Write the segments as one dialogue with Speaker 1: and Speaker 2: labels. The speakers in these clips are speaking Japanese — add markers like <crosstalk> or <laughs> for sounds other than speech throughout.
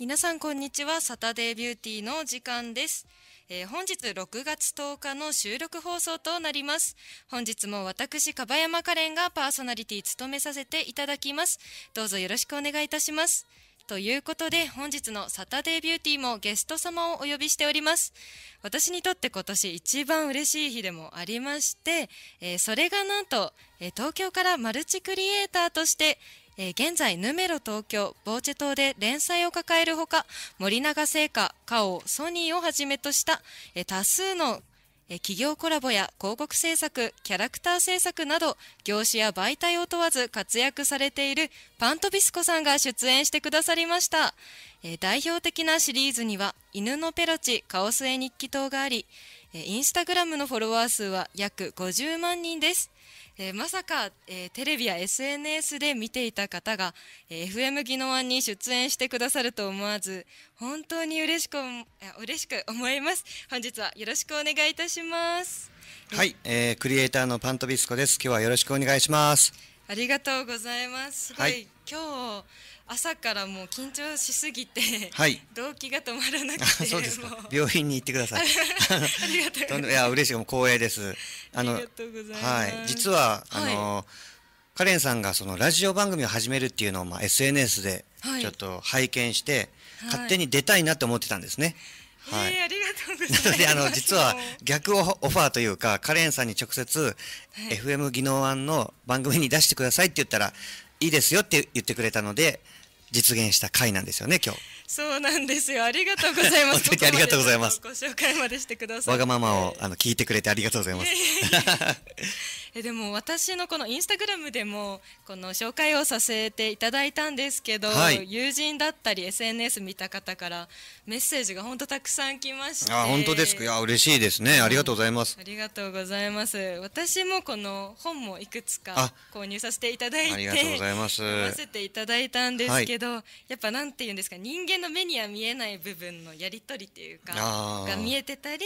Speaker 1: 皆さんこんにちはサタデービューティーの時間です、えー、本日6月10日の収録放送となります本日も私樺山カレンがパーソナリティ務めさせていただきますどうぞよろしくお願いいたしますということで本日のサタデービューティーもゲスト様をお呼びしております私にとって今年一番嬉しい日でもありまして、えー、それがなんと、えー、東京からマルチクリエイターとしてえー、現在ヌメロ東京ボーチェ島で連載を抱えるほか森永製菓花王ソニーをはじめとした、えー、多数の企業コラボや広告制作キャラクター制作など業種や媒体を問わず活躍されているパントビスコさんが出演してくださりました、えー、代表的なシリーズには「犬のペロチカオス絵日記等があり、えー、インスタグラムのフォロワー数は約50万人です、えー、まさか、えテレビや SNS で見ていた方が、え FM ギノワンに出演してくださると思わず本当に嬉しく嬉しく思います本日はよろしくお願いいたします
Speaker 2: はい、えー、クリエイターのパントビスコです。今日はよろしくお願いします。
Speaker 1: ありがとうございます。すごい、はい、今日朝からもう緊張しすぎて、はい、動機が止まらなくてそうですか病院
Speaker 2: に行ってください <laughs> ありがとうございますいや嬉しいも光栄ですあのはい実はあの、はい、カレンさんがそのラジオ番組を始めるっていうのをまあ SNS でちょっと拝見して、はい、勝手に出たいなと思ってたんですね、はい、えー、ありがとうございます。な <laughs> ので、あの、実は逆オファーというか、カレンさんに直接、はい、FM 技能案の番組に出してくださいって言ったら、いいですよって言ってくれたので実現した回なんですよね今日
Speaker 1: そうなんですよありがとうございます本当にありがとうございますご紹介までしてくださいわが
Speaker 2: ままをあの聞いてくれてありがとうございます
Speaker 1: えでも私のこのインスタグラムでもこの紹介をさせていただいたんですけど、はい、友人だったり SNS 見た方からメッセージが本当たくさん来ましてあ本当ですかい
Speaker 2: や嬉しいですねありがとうございます、あ
Speaker 1: りがとうございます私もこの本もいくつか購入させていただいてありがとうござ
Speaker 2: います読ませ
Speaker 1: ていただいたんですけど、はい、やっぱなんていうんですか人間の目には見えない部分のやり取りっていうかが見えてたり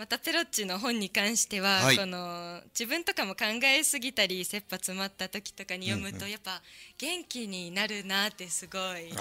Speaker 1: またペロッチの本に関しては、はい、の自分とかも考えすぎたり切羽詰まった時とかに読むと、やっぱ元気になるなってすごい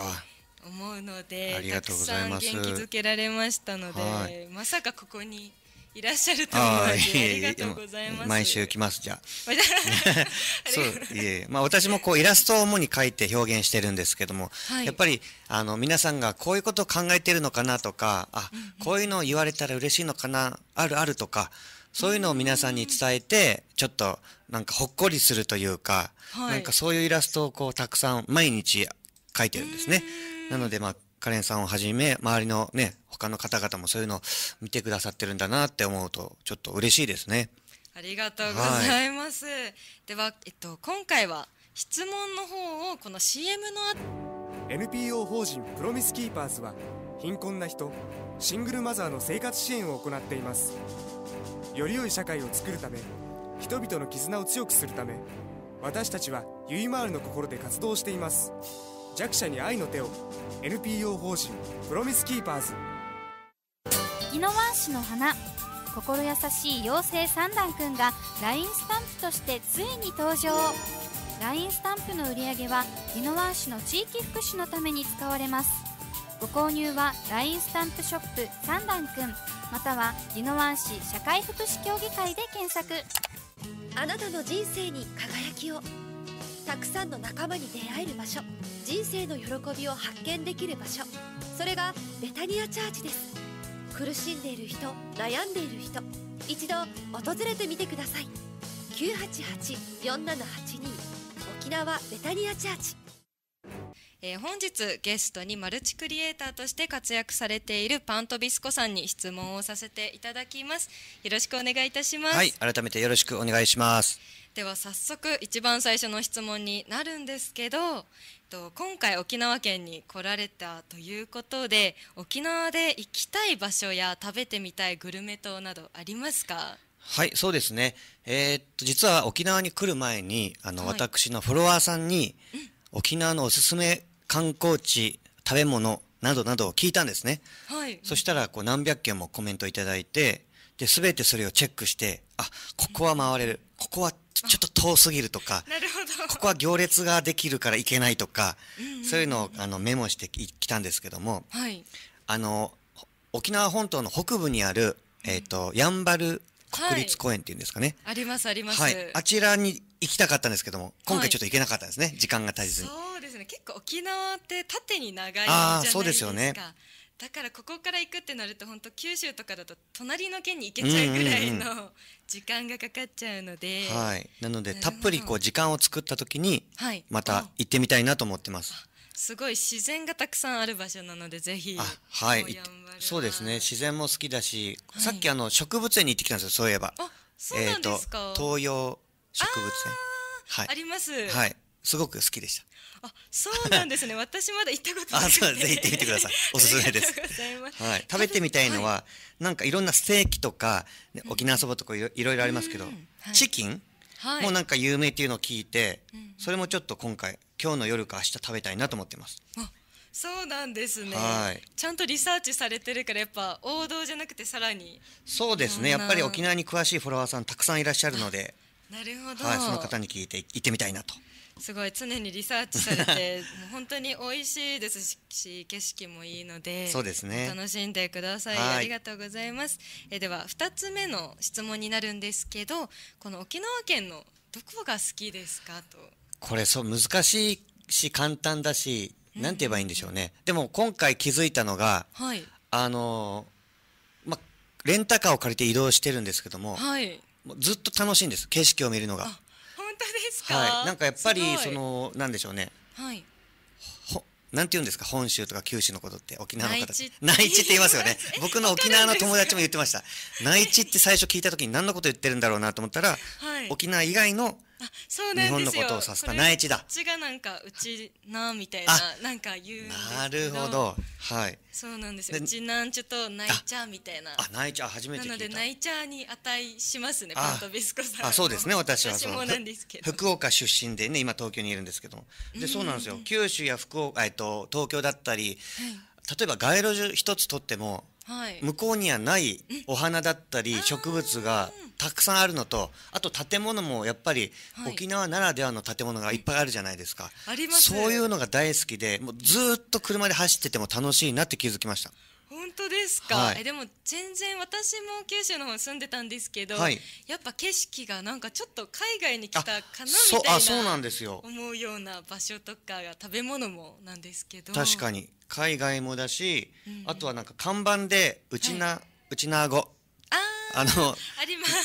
Speaker 1: 思うのでたくさん元気づけられましたので、はい、まさかここにいらっしゃると思いのでありがとうございます毎週
Speaker 2: 来ますじゃあ <laughs> そういえまあ私もこうイラストを主に描いて表現してるんですけども、はい、やっぱりあの皆さんがこういうことを考えてるのかなとかあ、うん、こういうのを言われたら嬉しいのかなあるあるとかそういうのを皆さんに伝えて、ちょっとなんかほっこりするというか、はい、なんかそういうイラストをこうたくさん毎日描いてるんですね。なのでまあカレンさんをはじめ、周りのね、他の方々もそういうのを見てくださってるんだなって思うと、ちょっと嬉しいですね。
Speaker 1: ありがとうございます。はい、では、えっと、今回は質問の方をこの CM の
Speaker 2: NPO 法人プロミスキーパーズは貧困な人シングルマザーの生活支援を行っていますより良い社会を作るため人々の絆を強くするため私たちはゆいまーるの心で活動しています弱者に愛の手を NPO 法人プロミスキーパーズ
Speaker 1: 宜野湾市の花心優しい妖精三段くんが LINE スタンプとしてついに登場 LINE スタンプの売り上げは宜野湾市の地域福祉のために使われますご購入は LINE スタンプショップ三段くんまたは宜野湾市社会福祉協議会で検索あなたの人生に輝きをたくさんの仲間に出会える場所人生の喜びを発見できる場所それがベタニアチャージです苦しんでいる人悩んでいる人一度訪れてみてください988-4782沖縄ベタニアチャーチえー、本日ゲストにマルチクリエイターとして活躍されているパントビスコさんに質問をさせていただきますよろしくお願いいたしますはい
Speaker 2: 改めてよろしくお願いします
Speaker 1: では早速一番最初の質問になるんですけどと今回沖縄県に来られたということで沖縄で行きたい場所や食べてみたいグルメ等などありますか
Speaker 2: はいそうですねえー、っと実は沖縄に来る前にあの、私のフォロワーさんに、沖縄のおすすめ観光地、食べ物などなどを聞いたんですね。はい。そしたら、こう何百件もコメントいただいて、で、すべてそれをチェックして、あ、ここは回れる。ここはちょっと遠すぎるとか、な
Speaker 1: るほどこ
Speaker 2: こは行列ができるから行けないとか、うんうん、そういうのをあのメモしてきたんですけども、はい、あの、沖縄本島の北部にある、えっ、ー、と、やんばる国立公園っていうんですかね。は
Speaker 1: い、あります、あります。はい。あ
Speaker 2: ちらに行きたかったんですけども、今回ちょっと行けなかったんですね、はい、時間が足りずに。
Speaker 1: そうですね、結構沖縄って縦に長いじゃないですか。そうですよね。だからここから行くってなると本当九州とかだと隣の県に行けちゃうぐらいの時間がかかっちゃうので、うんうんうん、
Speaker 2: はいなのでたっぷりこう時間を作った時にまた行ってみたいなと思ってます、は
Speaker 1: い、すごい自然がたくさんある場所なのでぜひあ
Speaker 2: はいそうですね自然も好きだし、はい、さっきあの植物園に行ってきたんですよそういえばえっ、ー、と東洋植物園はいあり
Speaker 1: ますはい
Speaker 2: すごく好きでした
Speaker 1: あそうなんですね <laughs> 私まだ行ったことあそうぜひ行ってみてください <laughs> おすすめですは
Speaker 2: い、食べてみたいのは、はい、なんかいろんなステーキとか、ね、沖縄そばとかいろいろありますけど、うんはい、チキンはい、もうなんか有名っていうのを聞いて、うん、それもちょっと今回今日の夜か明日食べたいなと思ってます
Speaker 1: あそうなんですねはいちゃんとリサーチされてるからやっぱ王道じゃなくてさらに
Speaker 2: そうですねやっぱり沖縄に詳しいフォロワーさんたくさんいらっしゃるので
Speaker 1: なるほど、はい、その方
Speaker 2: に聞いて行ってみたいなと。
Speaker 1: すごい常にリサーチされて <laughs> もう本当に美味しいですし景色もいいのでそうです、ね、楽しんでくださいありがとうございますえでは2つ目の質問になるんですけどこの沖縄県のどこが好きですかと
Speaker 2: これそう難しいし簡単だし何て言えばいいんでしょうね、うん、でも今回気づいたのが、はい、あのまレンタカーを借りて移動してるんですけども、はい、もうずっと楽しいんです景色を見るのが。本
Speaker 1: 当ですか、はい、なんかやっぱりそのなんでしょうね、はい、
Speaker 2: ほなんて言うんですか本州とか九州のことって沖縄の方内地って言いますよね僕の沖縄の友達も言ってました内地って最初聞いた時に何のこと言ってるんだろうなと思ったら、はい、沖縄以外の
Speaker 1: あそうなんですよ日本のことを指す内地だこちがなんかうちなみたいななんか言うんなるほどはいそうなんですようちなんちょっとないちゃみたいな
Speaker 2: あないちゃ初めてなのでな
Speaker 1: いに値しますねパントビスコさんあそうですね私はそうなんですけど
Speaker 2: 福岡出身でね今東京にいるんですけどでそうなんですよ九州や福岡えっと東京だったり、はい、例えば街路樹一つとっても向こうにはないお花だったり植物がたくさんあるのとあと建物もやっぱり沖縄ならではの建物がいっぱいあるじゃないですか、ありますそういうのが大好きでもうずっと車で走ってても楽しいなって気づきました。
Speaker 1: 本当ですか、はい、えでも全然私も九州の方住んでたんですけど、はい、やっぱ景色がなんかちょっと海外に来たかなみたいな思うような場所とか食べ物もなんですけど確かに
Speaker 2: 海外もだし、あとはなんか看板でうちな、はい、うちなあごあの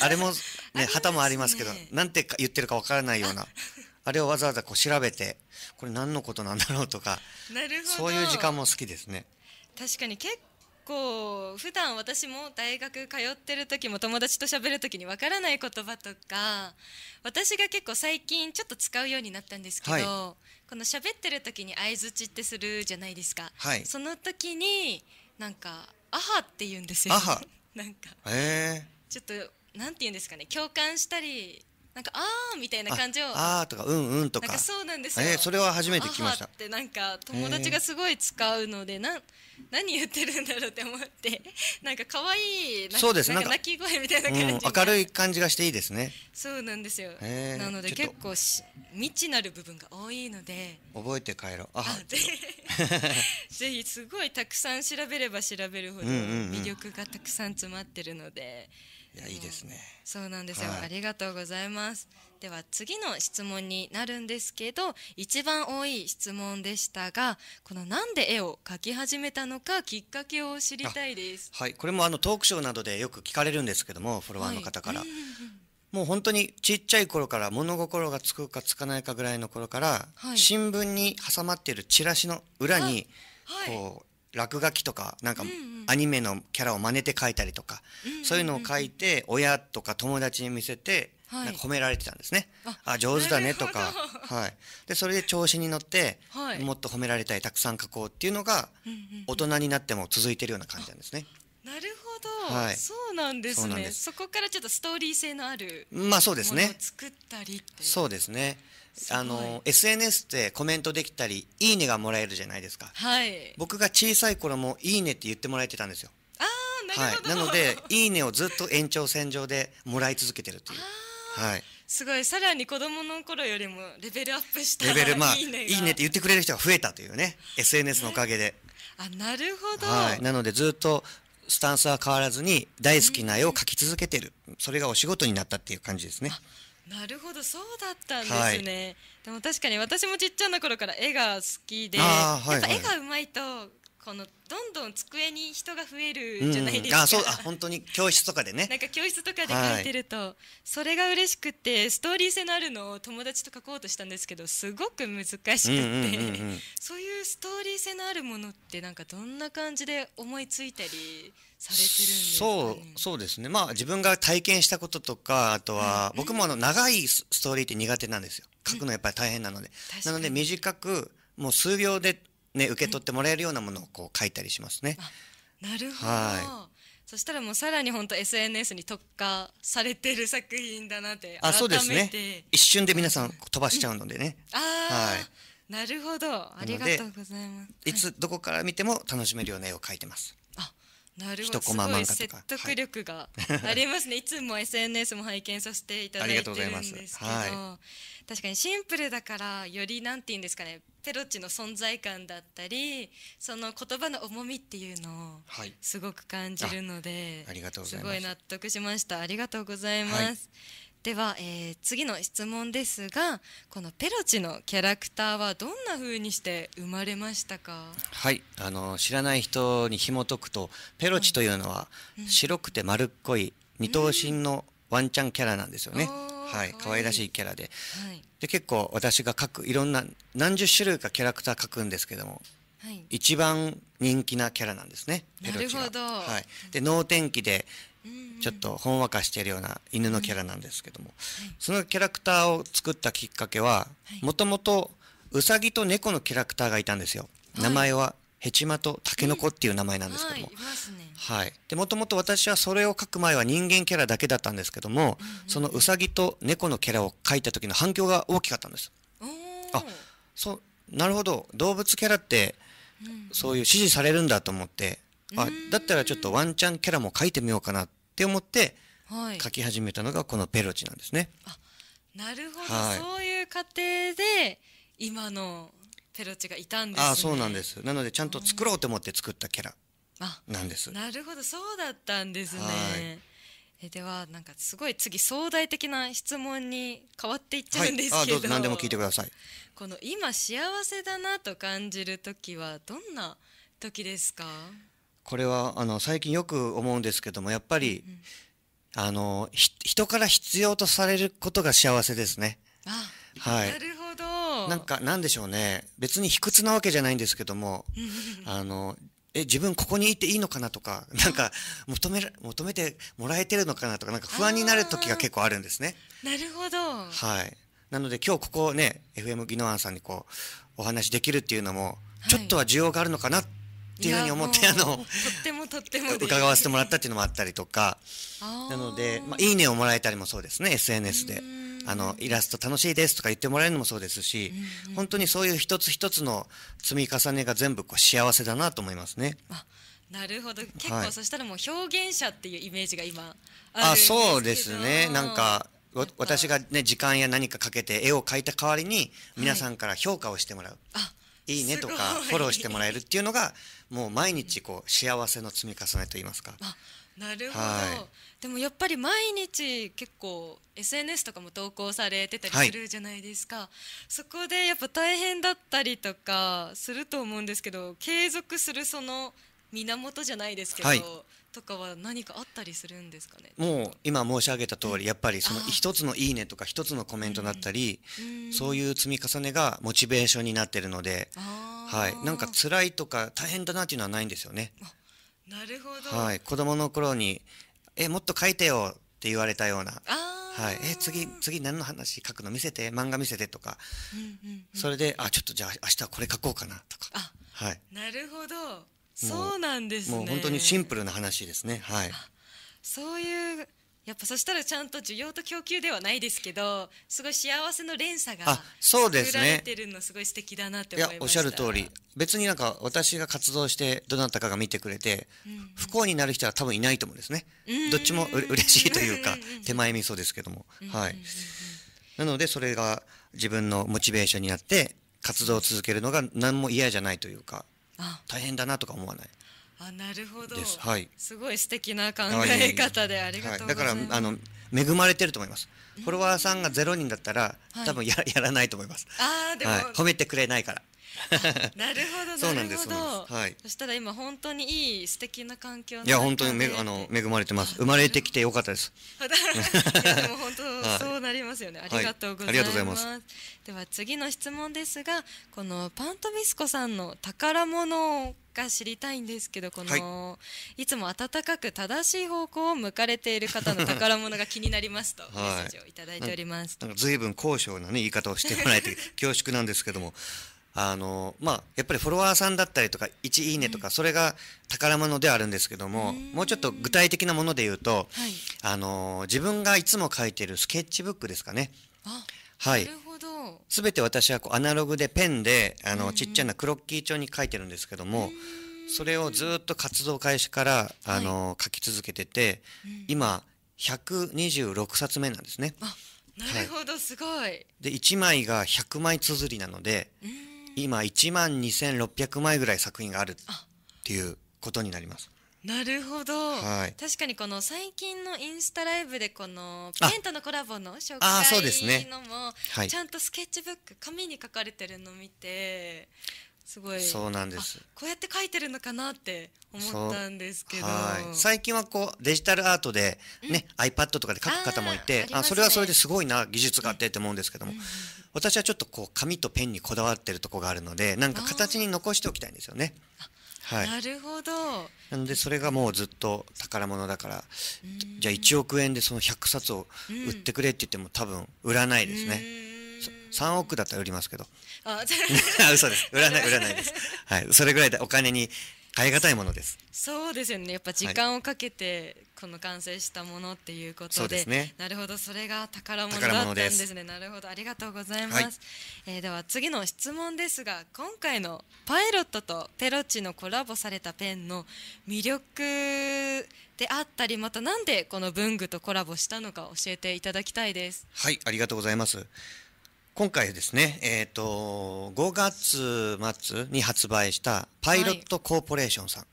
Speaker 2: あれもね旗もありますけどなんて言ってるかわからないような <laughs> あれをわざわざこう調べてこれ何のことなんだろうとかそういう時間も好きですね。
Speaker 1: 確かに結う普段私も大学通ってる時も友達と喋る時にわからない言葉とか私が結構最近ちょっと使うようになったんですけど、はい、この喋ってる時に相づちってするじゃないですか、はい、その時になんか「アハ」って言うんですよ。<laughs> なんか、えー、ちょっとなんて言うんですかね共感したりなんかあーみたいな感じをああ
Speaker 2: ーとかうんうんとかなんかそうなんですよ、えー、それは初めて聞きましたって
Speaker 1: なんか友達がすごい使うので、なん、何言ってるんだろうって思って <laughs> なんか可愛いそうですなんか鳴き声みたいな感じ、うん、明る
Speaker 2: い感じがしていいですね
Speaker 1: そうなんですよ、なので結構し未知なる部分が多いので
Speaker 2: 覚えて帰ろうあ <laughs>
Speaker 1: ぜひすごいたくさん調べれば調べるほど魅力がたくさん詰まってるので、うんうんうん
Speaker 2: いやいいですね
Speaker 1: そうなんですよ、はい、ありがとうございますでは次の質問になるんですけど一番多い質問でしたがこのなんで絵を描き始めたのかきっかけを知りたいです
Speaker 2: はいこれもあのトークショーなどでよく聞かれるんですけどもフォロワーの方から、はい、もう本当にちっちゃい頃から物心がつくかつかないかぐらいの頃から、新聞に挟まっているチラシの裏にこう落書きとかなんかアニメのキャラを真似て描いたりとか、そういうのを書いて親とか友達に見せて、なんか褒められてたんですね、あ上手だねとか、はい、でそれで調子に乗って、もっと褒められたいたくさん書こうっていうのが、大人になっても続いてるような感じなんですね。
Speaker 1: なるほど、はい、そうなんですねそこからちょっとストーリー性のあるまあそうですね作ったり
Speaker 2: そうですねあの SNS ってコメントできたり「いいね」がもらえるじゃないですか、
Speaker 1: はい、
Speaker 2: 僕が小さい頃も「いいね」って言ってもらえてたんですよ
Speaker 1: あなはい、なので「
Speaker 2: いいね」をずっと延長線上でもらい続けてるという。はい、
Speaker 1: すごいさらに子供の頃よりもレベルアップしたレベルまあいいねって
Speaker 2: 言ってくれる人が増えたというね SNS のおかげで、
Speaker 1: あなるほど、はい、な
Speaker 2: のでずっとスタンスは変わらずに大好きな絵を描き続けてる、それがお仕事になったっていう感じですね。
Speaker 1: なるほどそうだったんですね、はい、でも確かに私もちっちゃな頃から絵が好きで、はいはい、やっぱ絵がうまいとこのどんどん机に人が増えるじゃないですか、うん、あそうあ本
Speaker 2: 当に教室とかでねなん
Speaker 1: か教室とかで書いてると、はい、それが嬉しくてストーリー性のあるのを友達と書こうとしたんですけどすごく難しくて、そういうストーリー性のあるものってなんかどんな感じで思いついたりされてるんですか、ね、そ
Speaker 2: うそうですねまあ自分が体験したこととかあとは、うん、僕もあの長いストーリーって苦手なんですよ書くのやっぱり大変なので、うん、なので短くもう数秒で、ね、受け取ってもらえるようなものをこう書いたりしますね。
Speaker 1: なるほど、はいそしたらもうさらに本当 SNS に特化されてる作品だなってあそうですね
Speaker 2: 一瞬で皆さん飛ばしちゃうのでね、うん、は
Speaker 1: い、なるほどありがとうございます
Speaker 2: いつどこから見ても楽しめるような絵を描いてますなるほどすごい説
Speaker 1: 得力が <laughs> ありますね、はい、いつも SNS も拝見させていただいてるんですけど、はい、確かにシンプルだからよりなんて言うんですかねペロッチの存在感だったりその言葉の重みっていうのをすごく感じるので、
Speaker 2: はい、すすごい納
Speaker 1: 得しましたありがとうございます。はいでは、えー、次の質問ですがこのペロチのキャラクターはどんな風にして生まれましたか
Speaker 2: はいあの知らない人に紐解くとペロチというのは白くて丸っこい二頭身のワンちゃんキャラなんですよね。はい、可愛らしいキャラではい、で結構私が描くいろんな何十種類かキャラクター描くんですけども、はい、一番人気なキャラなんですねペロチが。はい、で能天気でちょっとほんわかしてるような犬のキャラなんですけども、はい、そのキャラクターを作ったきっかけはもともとウサギと猫のキャラクターがいたんですよ。名前はヘチマとタケノコっていう名前なんですけども、はい、でもともと私はそれを書く前は人間キャラだけだったんですけども、そのウサギと猫のキャラを書いた時の反響が大きかったんです。あ、そうなるほど動物キャラってそういう支持されるんだと思って、あだったらちょっとワンちゃんキャラも書いてみようかなっって思って書き始めたのがこのペロチなんですね。あ
Speaker 1: なるほど、はい、そういう過程で今のペロチがいたんです、ね、あそう
Speaker 2: なんですなのでちゃんと作ろうと思って作ったキャラなんです。
Speaker 1: なるほどそうだったんですね。はいえではなんかすごい次壮大的な質問に変わっていっちゃうんですけど,、はい、ど何でも聞いてくださいこの今幸せだなと感じる時はどんな時ですか
Speaker 2: これはあの最近よく思うんですけどもやっぱり、うん、あの人から必要とされることが幸せですね。あはい、なるほどなんかなんでしょうね別に卑屈なわけじゃないんですけどもあのえ自分ここにいていいのかなとかなんか求め求めてもらえてるのかなとかなんか不安になる時が結構あるんですね。
Speaker 1: なるほど、は
Speaker 2: い、なので今日ここね FM 宜野湾さんにこうお話できるっていうのも、ちょっとは需要があるのかなってっていうふうに思ってあのとっ
Speaker 1: てもとっても伺わせても
Speaker 2: らったっていうのもあったりとかなので、まあ、いいねをもらえたりもそうですね SNS で。あのイラスト楽しいですとか言ってもらえるのもそうですし、本当にそういう一つ一つの積み重ねが全部こう幸せだなと思いますね。
Speaker 1: なるほど結構、はい、そしたらもう表現者っていうイメージが今あそう
Speaker 2: ですねなんか私がね時間や何かかけて絵を描いた代わりに皆さんから評価をしてもらう。はい「いいね」とかフォローしてもらえるっていうのがもう毎日こう幸せの積み重ねといいますか。
Speaker 1: なるほど、はい、でもやっぱり毎日結構 SNS とかも投稿されてたりするじゃないですか、はい、そこでやっぱ大変だったりとかすると思うんですけど継続するその源じゃないですけど、はい、とかは何かあったりするんですかね
Speaker 2: もう今申し上げた通りやっぱりその一つの「いいね」とか一つのコメントだったり、そういう積み重ねがモチベーションになってるので、はい、なんか辛いとか大変だなっていうのはないんですよね。
Speaker 1: なるほど、はい、子
Speaker 2: 供の頃に「えもっと書いてよ」って言われたような。はい、え次次何の話書くの見せて漫画見せてとか、それであちょっとじゃあ明日これ書こうかなとかはい
Speaker 1: なるほど
Speaker 2: そうなんです、ね、もう本当にシンプルな話ですねはい
Speaker 1: そういうやっぱそしたらちゃんと需要と供給ではないですけどすごい幸せの連鎖が
Speaker 2: 作られて
Speaker 1: るのすごい素敵だなって思いまし、ね、おっしゃる通り
Speaker 2: 別になんか私が活動してどなたかが見てくれて、うんうん、不幸になる人は多分いないと思うんですね、うんうん、どっちもう嬉しいというか、うんうん、手前味噌ですけども、うんうん、はい、なのでそれが自分のモチベーションになって活動を続けるのが何も嫌じゃないというか大変だなとか思わない。
Speaker 1: あなるほどはい、すごい素敵な考え方でありがとうございます、はい、だか
Speaker 2: らあの恵まれてると思いますフォロワーさんがゼロ人だったら、はい、多分や <laughs> やらないと思います
Speaker 1: あでも、はい、褒めて
Speaker 2: くれないから <laughs> なるほどなるほど。はい。そ
Speaker 1: したら今本当にいい素敵な環境いや本当にめあ
Speaker 2: の恵まれてます。生まれてきてよかったです。でも本当 <laughs> そうなりますよね。ありがとうございます。
Speaker 1: では次の質問ですが、このパントミスコさんの宝物が知りたいんですけど、この、い、つも温かく正しい方向を向かれている方の宝物が気になりますと
Speaker 2: メッセージをいただいております。ずいぶん高尚なね言い方をしてもらえて恐縮なんですけども。あのまあ、やっぱりフォロワーさんだったりとか1いいねとかそれが宝物ではあるんですけどももうちょっと具体的なもので言うと、あの自分がいつも書いてるスケッチブックですかね。はい、すべて私はこうアナログでペンであの、ちっちゃなクロッキー帳に書いてるんですけども、それをずっと活動開始からあの、書き続けてて、今126冊目なんですね。
Speaker 1: なるほど、すごい。
Speaker 2: で1枚が100枚綴りなので。今1万2600枚ぐらい作品があるっていうことになります。
Speaker 1: なるほど、はい、確かにこの最近のインスタライブでこのペンとのコラボの紹介のも、ねはい、ちゃんとスケッチブック紙に書かれてるのを見てすごいそうなんですこうやって書いてるのかなって思ったんですけど最
Speaker 2: 近はこうデジタルアートでね、iPad とかで書く方もいてあ、ね、それはそれですごいな技術があってって思うんですけども、うん、私はちょっとこう紙とペンにこだわってるとこがあるのでなんか形に残しておきたいんですよね。はい、なるほどなのでそれがもうずっと宝物だからじゃあ1億円でその100冊を売ってくれって言っても多分売らないですね3億だったら売りますけど
Speaker 1: あ、<laughs>
Speaker 2: 嘘です。占い占いです。はい、それぐらいでお金に買い難いものです。
Speaker 1: そうですよね。やっぱ時間をかけて、この完成したものっていうことで、はい、でね、なるほど、それが宝物だったんですね。すなるほど、ありがとうございます。はい、えー、では次の質問ですが、今回のパイロットとペロッチのコラボされたペンの魅力であったり、またなんでこの文具とコラボしたのか教えていただきたいです。
Speaker 2: はい、ありがとうございます。今回ですね、えっ、ー、と、5月末に発売したパイロットコーポレーションさん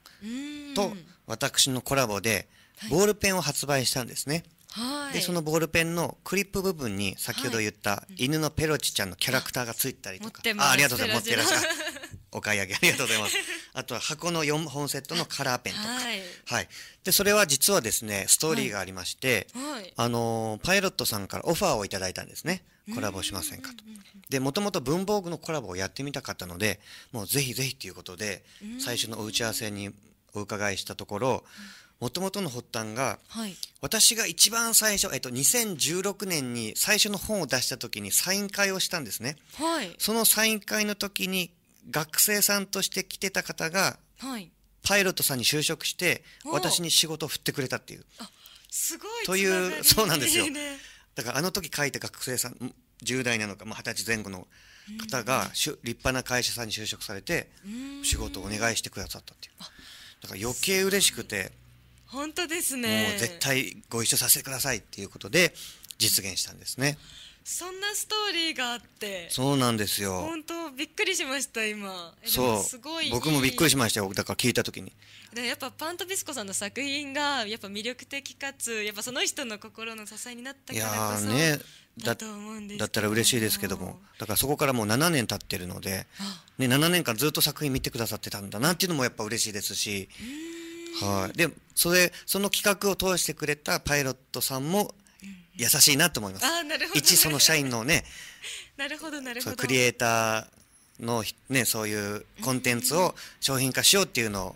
Speaker 2: と私のコラボでボールペンを発売したんですね。
Speaker 1: はい、でその
Speaker 2: ボールペンのクリップ部分に先ほど言った犬のペロチちゃんのキャラクターがついたりとか、あありがとうございます持ってらっしゃるお買い上げありがとうございます。<laughs> あとは箱の4本セットのカラーペンとか、はい、はい、でそれは実はですねストーリーがありまして、はい、あのパイロットさんからオファーをいただいたんですね。コラボしませんかと。でもともと文房具のコラボをやってみたかったので、もうぜひぜひということで最初のお打ち合わせにお伺いしたところ。もともとの発端が、はい、私が一番最初、えっと、2016年に最初の本を出した時にサイン会をしたんですね、はい、そのサイン会の時に学生さんとして来てた方が、はい、パイロットさんに就職して私に仕事を振ってくれたっていう。
Speaker 1: あすご
Speaker 2: いというそうなんですよ。だからあの時書いた学生さん10代なのか、二十歳前後の方がうん、立派な会社さんに就職されて仕事をお願いしてくださったっていうだから余計嬉しくて
Speaker 1: 本当ですねもう絶
Speaker 2: 対ご一緒させてくださいっていうことで実現したんですね。うん
Speaker 1: そんなストーリーがあってそ
Speaker 2: うなんですよ本
Speaker 1: 当びっくりしました今そうすごい僕もびっくりしま
Speaker 2: したよだから聞いた時に
Speaker 1: でやっぱパントビスコさんの作品がやっぱ魅力的かつやっぱその人の心の支えになっ
Speaker 2: たからこそいやねだだったら嬉しいですけどもだからそこからもう7年経ってるので、ね、7年間ずっと作品見てくださってたんだなっていうのもやっぱ嬉しいですしはい、でそれその企画を通してくれたパイロットさんも優しいなと思います。あ
Speaker 1: なるほど一その社員のね <laughs> なるほどなるほどクリ
Speaker 2: エイターの、ね、そういうコンテンツを商品化しようっていうのを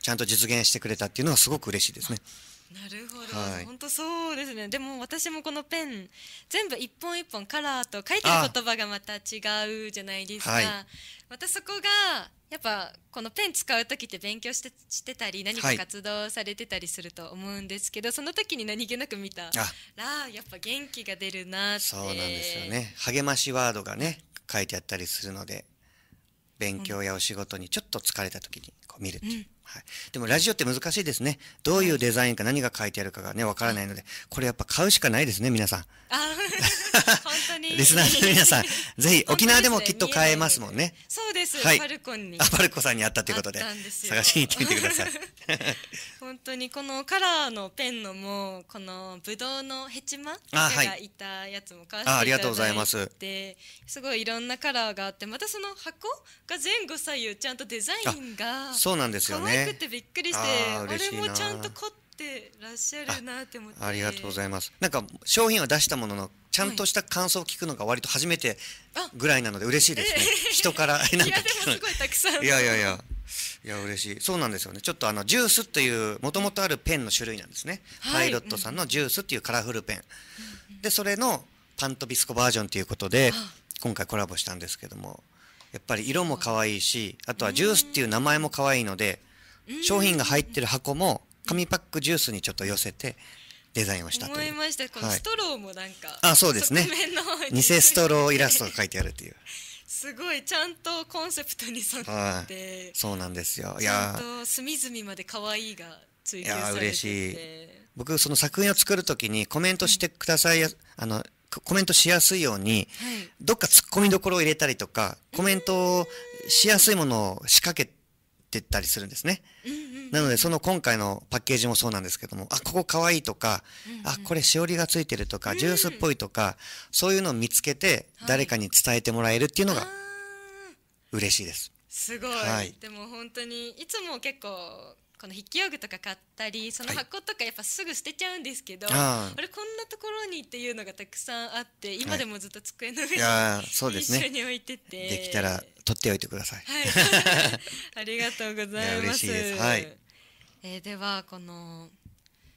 Speaker 2: ちゃんと実現してくれたっていうのはすごく嬉しいですね。
Speaker 1: なるほど、はい、本当そうですねでも私もこのペン全部一本一本カラーと書いてる言葉がまた違うじゃないですか、はい、またそこがやっぱこのペン使う時って勉強してしてたり何か活動されてたりすると思うんですけど、はい、その時に何気なく見たらやっぱ元気が出るなってそうなんですよね
Speaker 2: 励ましワードがね書いてあったりするので勉強やお仕事にちょっと疲れた時にこう見るっていう、うんはい、でもラジオって難しいですね。どういうデザインか何が書いてあるかがね、わからないので、これやっぱ買うしかないですね、皆さん。あ
Speaker 1: 本
Speaker 2: 当に。リスナーの皆さん、ぜひ、<laughs> 沖縄でもきっと買えますもんね。そうです。はい。パルコに。あ、パルコさんにあったということで、探しに行ってみてください。<laughs>
Speaker 1: 本当にこのカラーのペンのも、このブドウのヘチマがいたやつも買わせていただいて、あありがとうございます。すごいいろんなカラーがあって、またその箱が前後左右ちゃんとデザインが。そうなんですよね。くってびっくりしてあれもちゃんと凝ってらっしゃるなって思ってありがとうござ
Speaker 2: いますなんか商品は出したもののちゃんとした感想を聞くのが割と初めてぐらいなので嬉しいですね、人から <laughs> なんか聞くのいやでもす
Speaker 1: ごいたくさんいやいやい
Speaker 2: やいや嬉しいそうなんですよねちょっとあのジュースというもともとあるペンの種類なんですね、はい、パイロットさんのジュースっていうカラフルペン、うん、でそれのパントビスコバージョンということで今回コラボしたんですけどもやっぱり色も可愛いしあとはジュースっていう名前も可愛いので、うん商品が入ってる箱も紙パックジュースにちょっと寄せてデザインをしたと思いましたこのスト
Speaker 1: ローもなんか、はい、あそうですね偽ストロ
Speaker 2: ーイラストが書いてあるという
Speaker 1: <laughs> すごいちゃんとコンセプトに沿って、はい、
Speaker 2: そうなんですよいや
Speaker 1: 隅々まで可愛いが追求されていや嬉
Speaker 2: しい僕その作品を作るときにコメントしてください、うん、あのコメントしやすいように、はい、どっか突っ込みどころを入れたりとかコメントをしやすいものを仕掛けてってったりするんですね。なので、その今回のパッケージもそうなんですけども、あ、ここ可愛いとか、あ、これしおりがついてるとか、ジュースっぽいとか、そういうのを見つけて、誰かに伝えてもらえるっていうのが、嬉しいです。
Speaker 1: すごい、はい、でも本当にいつも結構この筆記用具とか買ったりその箱とかやっぱすぐ捨てちゃうんですけど、はい、こんなところにっていうのがたくさんあって今でもずっと机の上に、はい、そうですね、一緒に置いててできたら
Speaker 2: 取っておいてください、はい、<laughs> ありがとうございますではい、
Speaker 1: えー、ではこの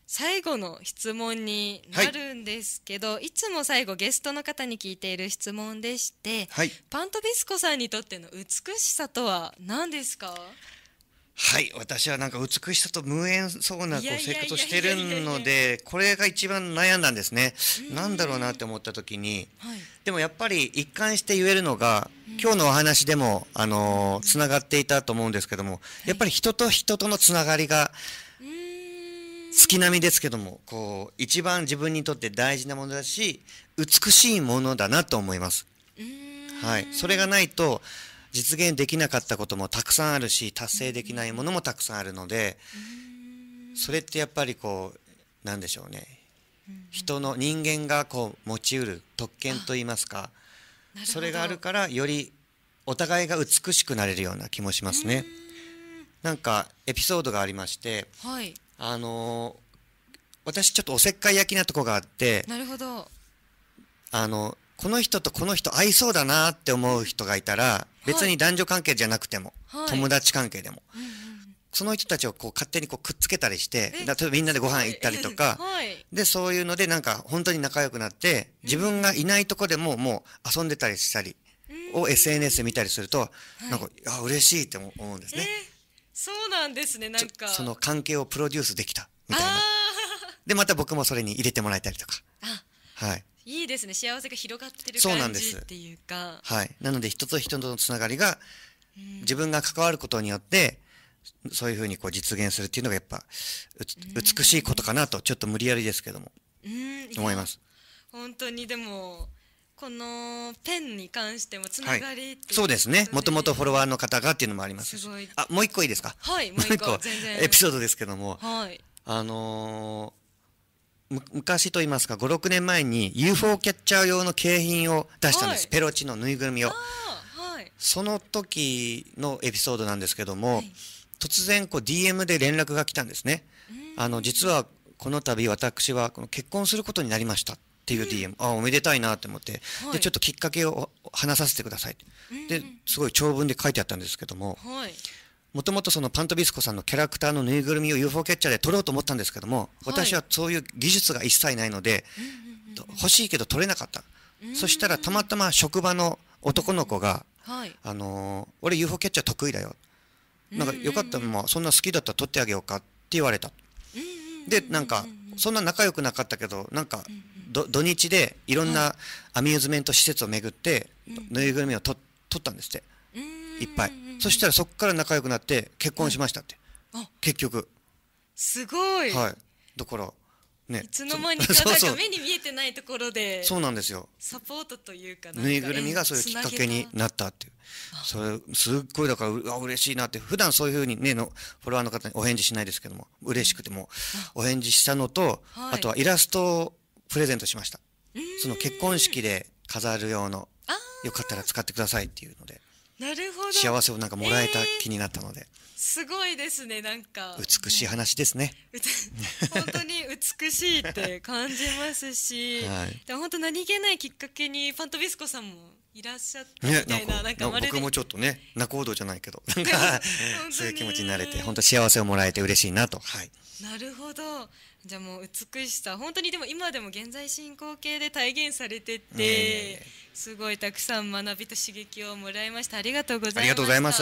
Speaker 1: 最後の質問になるんですけど、はい、いつも最後ゲストの方に聞いている質問でして、はい、パントビスコさんにとっての美しさとは何ですか
Speaker 2: はい私はなんか美しさと無縁そうなこう生活をしてるのでこれが一番悩んだんですね何だろうなって思った時に、はい、でもやっぱり一貫して言えるのが、今日のお話でもあのつながっていたと思うんですけども、やっぱり人と人とのつながりが月並みですけどもこう一番自分にとって大事なものだし美しいものだなと思います。はい、それがないと実現できなかったこともたくさんあるし達成できないものもたくさんあるのでそれってやっぱりこう何でしょうね人の人間がこう持ちうる特権といいますかそれがあるからよりお互いが美しくなれるような気もしますね。なんかエピソードがありまして、はい、あのー、私ちょっとおせっかい焼きなとこがあってなるほどあのこの人とこの人合いそうだなって思う人がいたら、別に男女関係じゃなくても、はい、友達関係でも、その人たちをこう勝手にこうくっつけたりして例えばみんなでご飯行ったりとか、はい、でそういうのでなんか本当に仲良くなって自分がいないとこでももう遊んでたりしたりを SNS で見たりすると、なんかあ嬉しいって思うんですね、
Speaker 1: そうなんですねなんかその
Speaker 2: 関係をプロデュースできたみたいな <laughs> でまた僕もそれに入れてもらえたりとかはい
Speaker 1: いいですね幸せが広がってる感じっていうか
Speaker 2: はいなので人と人とのつながりが自分が関わることによってそういうふうにこう実現するっていうのがやっぱ美しいことかなとちょっと無理やりですけども思います
Speaker 1: 本当にでもこのペンに関してもつながり、はい、そうで
Speaker 2: すねもともとフォロワーの方がっていうのもありますすあもう一個いいですか
Speaker 1: はいもう一個エピソードですけども、はい、
Speaker 2: あの昔と言いますか5、6年前に UFO キャッチャー用の景品を出したんです、はい、ペロチのぬいぐるみを、はい、その時のエピソードなんですけども、はい、突然こう DM で連絡が来たんですねあの実はこの度私はこの結婚することになりましたっていう DM、あおめでたいなと思って、でちょっときっかけを話させてください、ですごい長文で書いてあったんですけども、もともとそのパントビスコさんのキャラクターのぬいぐるみを UFO キャッチャーで撮ろうと思ったんですけども、私はそういう技術が一切ないので、欲しいけど撮れなかった。そしたらたまたま職場の男の子が、あの俺 UFO キャッチャー得意だよ。なんかよかったら、まあ、そんな好きだったら撮ってあげようかって言われた。で、なんか、そんな仲良くなかったけど、なんか、土日でいろんなアミューズメント施設を巡って、ぬいぐるみを撮ったんですって。いっぱい。そしたらそこから仲良くなって結婚しましたって、結局
Speaker 1: すごい、はい、
Speaker 2: だからね、いつの間にか <laughs> なんか目
Speaker 1: に見えてないところでそうなんですよサポートというかぬいぐるみがそういうきっかけに
Speaker 2: なったっていうそれすっごいだからうわ嬉しいなって普段そういうふうにねのフォロワーの方にお返事しないですけども嬉しくてもお返事したのと、はい、あとはイラストをプレゼントしましたその結婚式で飾る用のよかったら使ってくださいっていうのでなるほど幸せをなんかもらえた気になったので、えー、
Speaker 1: すごいですねなんか美しい
Speaker 2: 話ですね
Speaker 1: 本当に美しいって感じますし、はい、本当何気ないきっかけにファントビスコさんもいらっしゃったみたいなね、なんか僕もち
Speaker 2: ょっとね仲人じゃないけどなんか <laughs> そういう気持ちになれて本当幸せをもらえて嬉しいなとはい
Speaker 1: なるほどじゃあもう美しさ本当にでも今でも現在進行形で体現されてて、すごいたくさん学びと刺激をもらいましたありがとうございまありがとうございます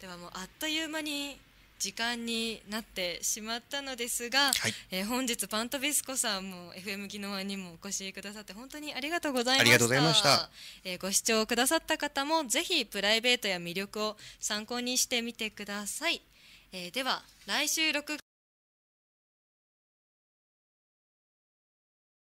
Speaker 1: ではもうあっという間に時間になってしまったのですが、はい、え本日パントビスコさんも FM 技能にもお越しくださって本当にありがとうございました。あえご視聴くださった方もぜひプライベートや魅力を参考にしてみてください。えー、で
Speaker 2: は来週6